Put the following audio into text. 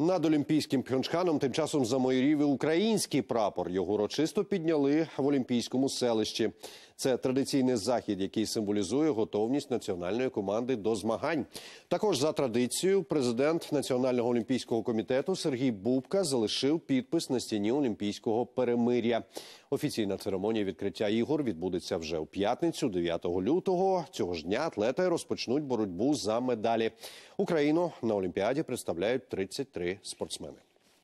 Над Олімпійським пхьончханом тим часом замойрів і український прапор. Його рочисто підняли в Олімпійському селищі. Це традиційний захід, який символізує готовність національної команди до змагань. Також за традицією, президент Національного олімпійського комітету Сергій Бубка залишив підпис на стіні олімпійського перемиря. Офіційна церемонія відкриття ігор відбудеться вже у п'ятницю, 9 лютого. Цього ж дня атлети розпочнуть боротьбу за медалі. Україну на олімпіаді представляють 33 спортсмени.